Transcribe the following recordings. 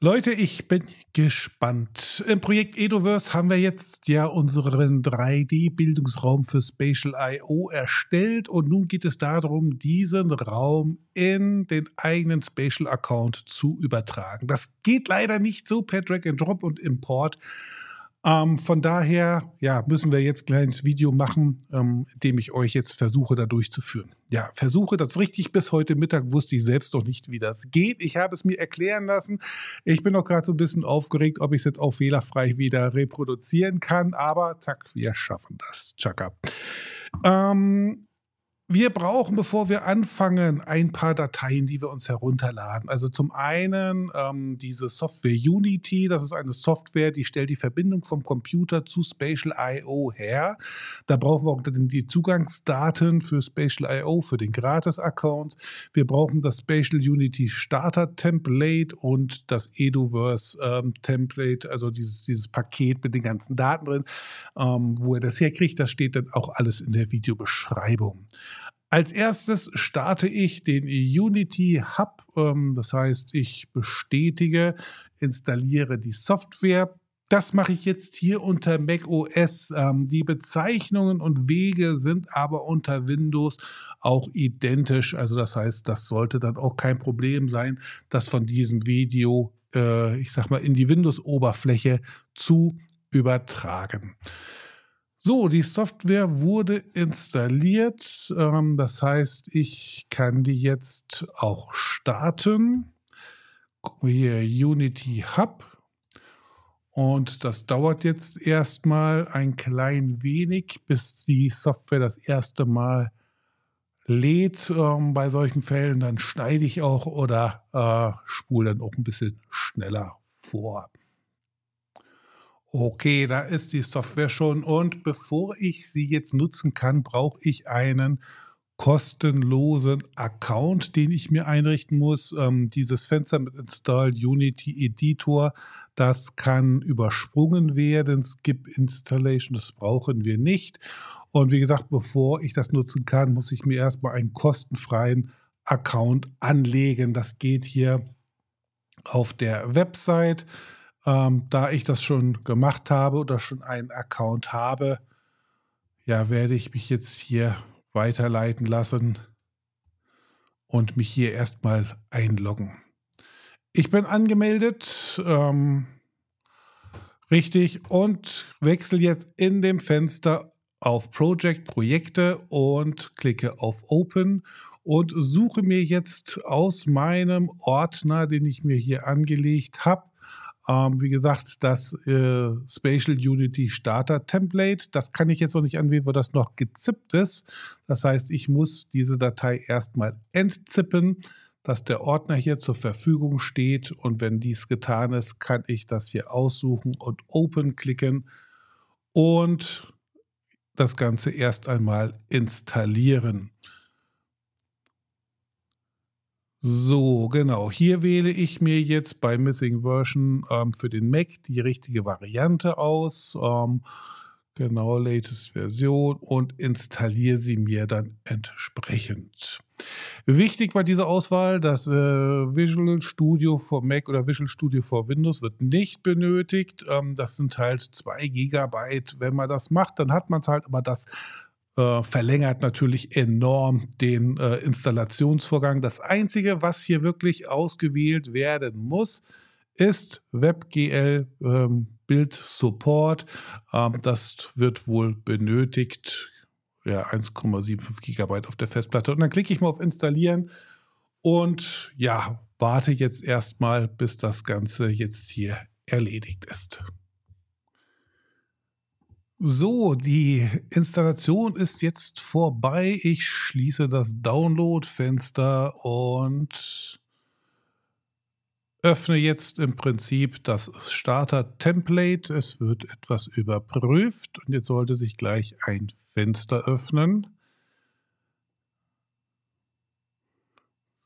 Leute, ich bin gespannt. Im Projekt Edoverse haben wir jetzt ja unseren 3D-Bildungsraum für Spatial IO erstellt und nun geht es darum, diesen Raum in den eigenen Spatial Account zu übertragen. Das geht leider nicht so per Drag and Drop und Import ähm, von daher, ja, müssen wir jetzt ein kleines Video machen, ähm, in dem ich euch jetzt versuche, da durchzuführen. Ja, versuche das richtig. Bis heute Mittag wusste ich selbst noch nicht, wie das geht. Ich habe es mir erklären lassen. Ich bin noch gerade so ein bisschen aufgeregt, ob ich es jetzt auch fehlerfrei wieder reproduzieren kann. Aber zack, wir schaffen das. Tschakka. Ähm, wir brauchen, bevor wir anfangen, ein paar Dateien, die wir uns herunterladen. Also zum einen ähm, diese Software Unity, das ist eine Software, die stellt die Verbindung vom Computer zu Spatial IO her. Da brauchen wir auch die Zugangsdaten für Spatial IO, für den Gratis-Account. Wir brauchen das Spatial Unity Starter Template und das Eduverse ähm, Template, also dieses, dieses Paket mit den ganzen Daten drin. Ähm, wo ihr das herkriegt, das steht dann auch alles in der Videobeschreibung. Als erstes starte ich den Unity Hub. Ähm, das heißt, ich bestätige, installiere die Software. Das mache ich jetzt hier unter macOS. Ähm, die Bezeichnungen und Wege sind aber unter Windows auch identisch. Also das heißt, das sollte dann auch kein Problem sein, das von diesem Video, äh, ich sag mal, in die Windows-Oberfläche zu übertragen. So, die Software wurde installiert. Ähm, das heißt, ich kann die jetzt auch starten. Hier Unity Hub. Und das dauert jetzt erstmal ein klein wenig, bis die Software das erste Mal lädt. Ähm, bei solchen Fällen dann schneide ich auch oder äh, spule dann auch ein bisschen schneller vor okay, da ist die Software schon und bevor ich sie jetzt nutzen kann, brauche ich einen kostenlosen Account, den ich mir einrichten muss. Ähm, dieses Fenster mit Install Unity Editor, das kann übersprungen werden. Skip Installation, das brauchen wir nicht. Und wie gesagt, bevor ich das nutzen kann, muss ich mir erstmal einen kostenfreien Account anlegen. Das geht hier auf der Website. Ähm, da ich das schon gemacht habe oder schon einen Account habe, ja, werde ich mich jetzt hier weiterleiten lassen und mich hier erstmal einloggen. Ich bin angemeldet, ähm, richtig, und wechsle jetzt in dem Fenster auf Project Projekte und klicke auf Open und suche mir jetzt aus meinem Ordner, den ich mir hier angelegt habe, ähm, wie gesagt, das äh, Spatial Unity Starter Template, das kann ich jetzt noch nicht anwählen, weil das noch gezippt ist. Das heißt, ich muss diese Datei erstmal entzippen, dass der Ordner hier zur Verfügung steht. Und wenn dies getan ist, kann ich das hier aussuchen und Open klicken und das Ganze erst einmal installieren. So, genau. Hier wähle ich mir jetzt bei Missing Version ähm, für den Mac die richtige Variante aus. Ähm, genau, latest Version und installiere sie mir dann entsprechend. Wichtig bei dieser Auswahl, das äh, Visual Studio for Mac oder Visual Studio for Windows wird nicht benötigt. Ähm, das sind halt 2 GB. Wenn man das macht, dann hat man es halt, aber das äh, verlängert natürlich enorm den äh, Installationsvorgang. Das Einzige, was hier wirklich ausgewählt werden muss, ist WebGL ähm, Build Support. Ähm, das wird wohl benötigt. Ja, 1,75 GB auf der Festplatte. Und dann klicke ich mal auf Installieren und ja, warte jetzt erstmal, bis das Ganze jetzt hier erledigt ist. So, die Installation ist jetzt vorbei. Ich schließe das Download-Fenster und öffne jetzt im Prinzip das Starter-Template. Es wird etwas überprüft und jetzt sollte sich gleich ein Fenster öffnen.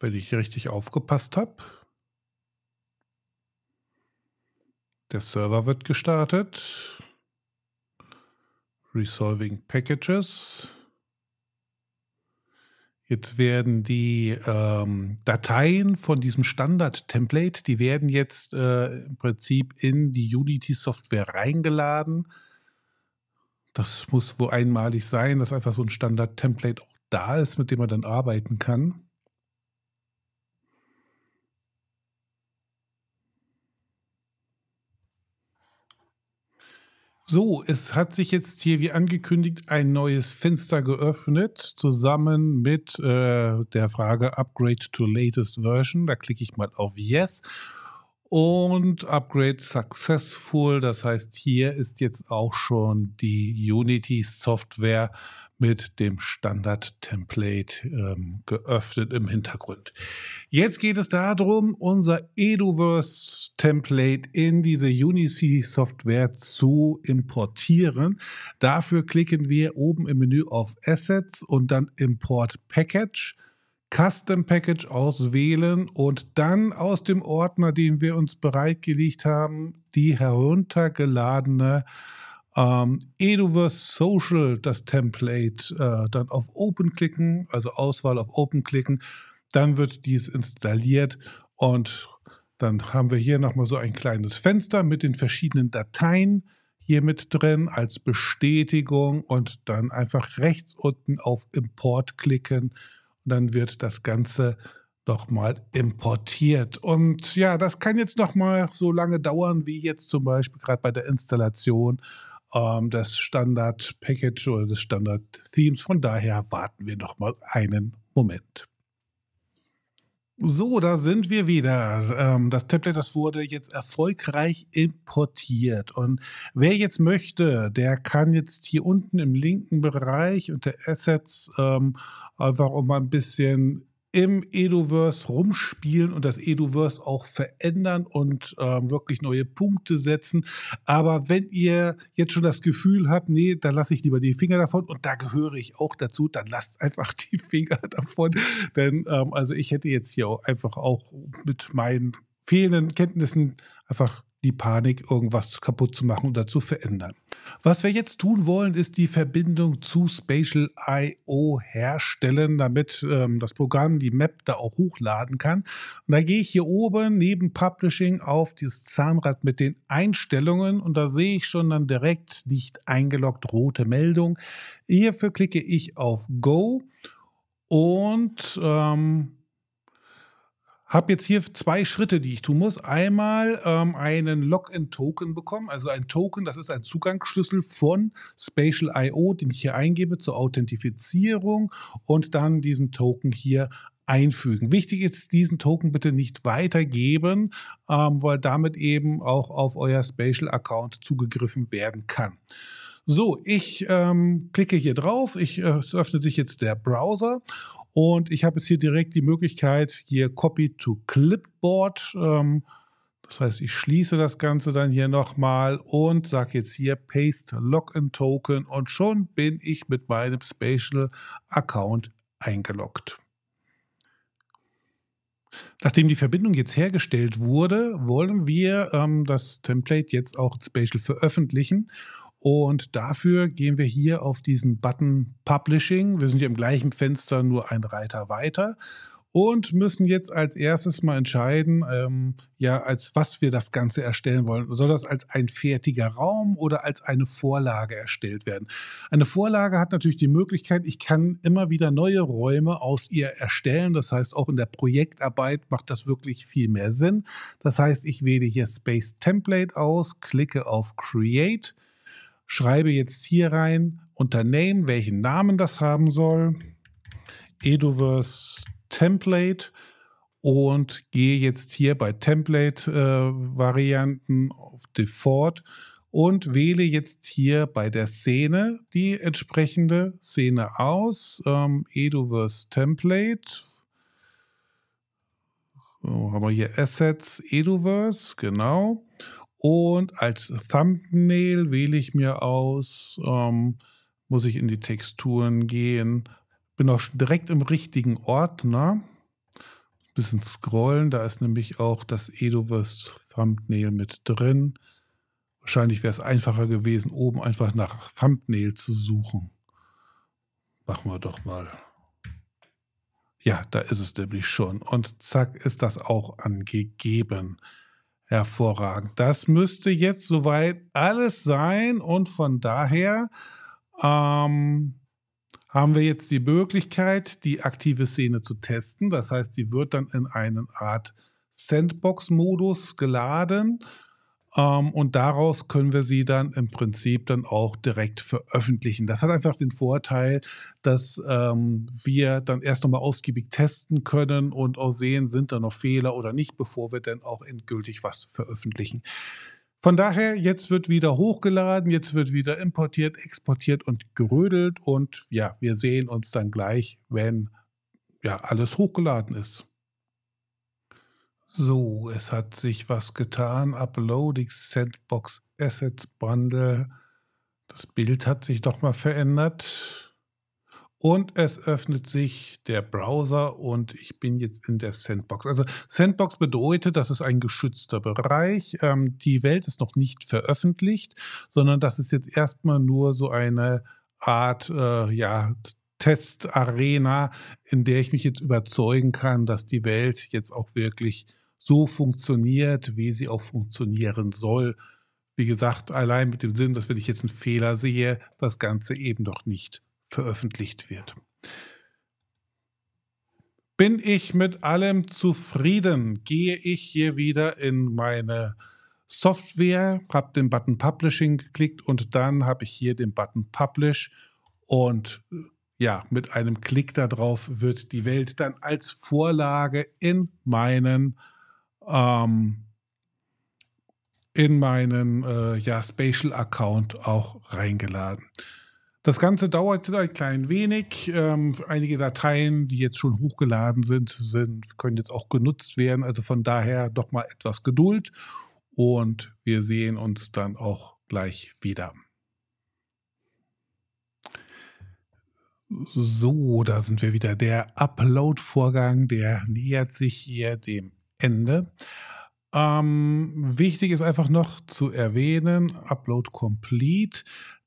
Wenn ich richtig aufgepasst habe. Der Server wird gestartet. Resolving Packages. Jetzt werden die ähm, Dateien von diesem Standard-Template, die werden jetzt äh, im Prinzip in die Unity-Software reingeladen. Das muss wohl einmalig sein, dass einfach so ein Standard-Template auch da ist, mit dem man dann arbeiten kann. So, es hat sich jetzt hier wie angekündigt ein neues Fenster geöffnet, zusammen mit äh, der Frage Upgrade to Latest Version. Da klicke ich mal auf Yes. Und Upgrade Successful, das heißt, hier ist jetzt auch schon die Unity Software äh, mit dem Standard-Template ähm, geöffnet im Hintergrund. Jetzt geht es darum, unser Eduverse-Template in diese Unity-Software zu importieren. Dafür klicken wir oben im Menü auf Assets und dann Import Package. Custom Package auswählen und dann aus dem Ordner, den wir uns bereitgelegt haben, die heruntergeladene äh, ähm, Eduverse Social, das Template, äh, dann auf Open klicken, also Auswahl auf Open klicken. Dann wird dies installiert und dann haben wir hier nochmal so ein kleines Fenster mit den verschiedenen Dateien hier mit drin als Bestätigung und dann einfach rechts unten auf Import klicken. Und dann wird das Ganze nochmal importiert. Und ja, das kann jetzt nochmal so lange dauern, wie jetzt zum Beispiel gerade bei der Installation ähm, des Standard-Package oder das Standard-Themes. Von daher warten wir noch mal einen Moment. So, da sind wir wieder. Ähm, das Tablet, das wurde jetzt erfolgreich importiert. Und wer jetzt möchte, der kann jetzt hier unten im linken Bereich unter Assets ähm, einfach um ein bisschen im Eduverse rumspielen und das Eduverse auch verändern und ähm, wirklich neue Punkte setzen. Aber wenn ihr jetzt schon das Gefühl habt, nee, da lasse ich lieber die Finger davon und da gehöre ich auch dazu, dann lasst einfach die Finger davon. Denn ähm, also ich hätte jetzt hier auch einfach auch mit meinen fehlenden Kenntnissen einfach die Panik, irgendwas kaputt zu machen oder zu verändern. Was wir jetzt tun wollen, ist die Verbindung zu Spatial IO herstellen, damit ähm, das Programm die Map da auch hochladen kann. Und da gehe ich hier oben neben Publishing auf dieses Zahnrad mit den Einstellungen und da sehe ich schon dann direkt nicht eingeloggt rote Meldung. Hierfür klicke ich auf Go und ähm, habe jetzt hier zwei Schritte, die ich tun muss. Einmal ähm, einen Login-Token bekommen, also ein Token, das ist ein Zugangsschlüssel von Spatial IO, den ich hier eingebe zur Authentifizierung und dann diesen Token hier einfügen. Wichtig ist, diesen Token bitte nicht weitergeben, ähm, weil damit eben auch auf euer Spatial-Account zugegriffen werden kann. So, ich ähm, klicke hier drauf, ich, äh, es öffnet sich jetzt der Browser und ich habe jetzt hier direkt die Möglichkeit, hier Copy to Clipboard. Ähm, das heißt, ich schließe das Ganze dann hier nochmal und sage jetzt hier Paste Login Token und schon bin ich mit meinem Spatial Account eingeloggt. Nachdem die Verbindung jetzt hergestellt wurde, wollen wir ähm, das Template jetzt auch in Spatial veröffentlichen und dafür gehen wir hier auf diesen Button Publishing. Wir sind hier im gleichen Fenster, nur ein Reiter weiter und müssen jetzt als erstes mal entscheiden, ähm, ja, als was wir das Ganze erstellen wollen. Soll das als ein fertiger Raum oder als eine Vorlage erstellt werden? Eine Vorlage hat natürlich die Möglichkeit, ich kann immer wieder neue Räume aus ihr erstellen. Das heißt, auch in der Projektarbeit macht das wirklich viel mehr Sinn. Das heißt, ich wähle hier Space Template aus, klicke auf Create schreibe jetzt hier rein Unternehmen, welchen Namen das haben soll, Eduverse Template und gehe jetzt hier bei Template-Varianten äh, auf Default und wähle jetzt hier bei der Szene die entsprechende Szene aus. Ähm, Eduverse Template. So, haben wir hier Assets, Eduverse, genau. Und als Thumbnail wähle ich mir aus, ähm, muss ich in die Texturen gehen. Bin auch direkt im richtigen Ordner. Ein bisschen scrollen, da ist nämlich auch das Edoverse Thumbnail mit drin. Wahrscheinlich wäre es einfacher gewesen, oben einfach nach Thumbnail zu suchen. Machen wir doch mal. Ja, da ist es nämlich schon. Und zack, ist das auch angegeben. Hervorragend. Das müsste jetzt soweit alles sein und von daher ähm, haben wir jetzt die Möglichkeit, die aktive Szene zu testen. Das heißt, die wird dann in eine Art Sandbox-Modus geladen ähm, und daraus können wir sie dann im Prinzip dann auch direkt veröffentlichen. Das hat einfach den Vorteil, dass ähm, wir dann erst nochmal ausgiebig testen können und auch sehen, sind da noch Fehler oder nicht, bevor wir dann auch endgültig was veröffentlichen. Von daher, jetzt wird wieder hochgeladen, jetzt wird wieder importiert, exportiert und gerödelt und ja, wir sehen uns dann gleich, wenn ja alles hochgeladen ist. So, es hat sich was getan. Uploading Sandbox Assets Bundle. Das Bild hat sich doch mal verändert. Und es öffnet sich der Browser und ich bin jetzt in der Sandbox. Also Sandbox bedeutet, das ist ein geschützter Bereich. Ähm, die Welt ist noch nicht veröffentlicht, sondern das ist jetzt erstmal nur so eine Art, äh, ja, Testarena, in der ich mich jetzt überzeugen kann, dass die Welt jetzt auch wirklich so funktioniert, wie sie auch funktionieren soll. Wie gesagt, allein mit dem Sinn, dass wenn ich jetzt einen Fehler sehe, das Ganze eben doch nicht veröffentlicht wird. Bin ich mit allem zufrieden? Gehe ich hier wieder in meine Software, habe den Button Publishing geklickt und dann habe ich hier den Button Publish und äh, ja, mit einem Klick darauf wird die Welt dann als Vorlage in meinen ähm, in meinen äh, ja, Spatial-Account auch reingeladen. Das Ganze dauert ein klein wenig. Ähm, einige Dateien, die jetzt schon hochgeladen sind, sind, können jetzt auch genutzt werden. Also von daher doch mal etwas Geduld und wir sehen uns dann auch gleich wieder. So, da sind wir wieder. Der Upload-Vorgang, der nähert sich hier dem Ende. Ähm, wichtig ist einfach noch zu erwähnen, Upload Complete,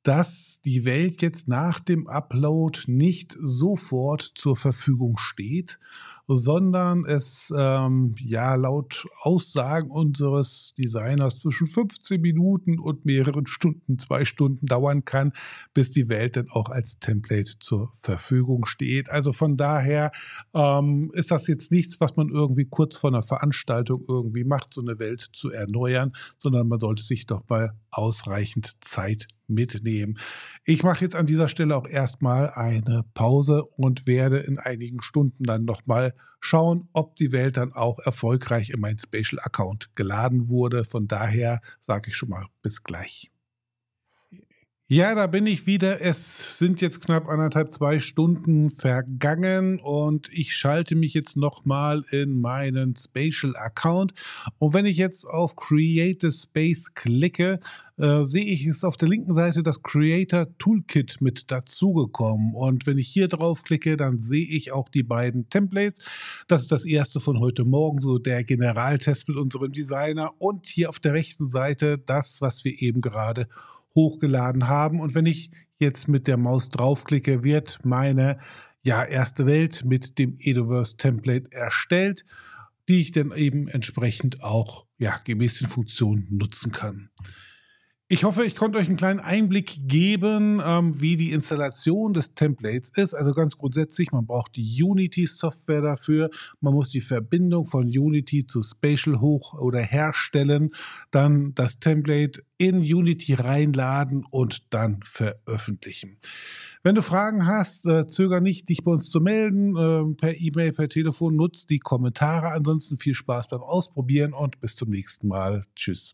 dass die Welt jetzt nach dem Upload nicht sofort zur Verfügung steht sondern es ähm, ja laut Aussagen unseres Designers zwischen 15 Minuten und mehreren Stunden, zwei Stunden dauern kann, bis die Welt dann auch als Template zur Verfügung steht. Also von daher ähm, ist das jetzt nichts, was man irgendwie kurz vor einer Veranstaltung irgendwie macht, so eine Welt zu erneuern, sondern man sollte sich doch mal ausreichend Zeit mitnehmen. Ich mache jetzt an dieser Stelle auch erstmal eine Pause und werde in einigen Stunden dann nochmal schauen, ob die Welt dann auch erfolgreich in meinen Spatial-Account geladen wurde. Von daher sage ich schon mal bis gleich. Ja, da bin ich wieder. Es sind jetzt knapp anderthalb, zwei Stunden vergangen und ich schalte mich jetzt nochmal in meinen Spatial Account. Und wenn ich jetzt auf Create a Space klicke, äh, sehe ich, ist auf der linken Seite das Creator Toolkit mit dazugekommen. Und wenn ich hier drauf klicke, dann sehe ich auch die beiden Templates. Das ist das erste von heute Morgen, so der Generaltest mit unserem Designer. Und hier auf der rechten Seite das, was wir eben gerade hochgeladen haben. Und wenn ich jetzt mit der Maus draufklicke, wird meine ja, erste Welt mit dem Edoverse-Template erstellt, die ich dann eben entsprechend auch ja, gemäß den Funktionen nutzen kann. Ich hoffe, ich konnte euch einen kleinen Einblick geben, ähm, wie die Installation des Templates ist. Also ganz grundsätzlich, man braucht die Unity-Software dafür. Man muss die Verbindung von Unity zu Spatial hoch oder herstellen, dann das Template in Unity reinladen und dann veröffentlichen. Wenn du Fragen hast, äh, zöger nicht, dich bei uns zu melden, ähm, per E-Mail, per Telefon, nutzt die Kommentare. Ansonsten viel Spaß beim Ausprobieren und bis zum nächsten Mal. Tschüss.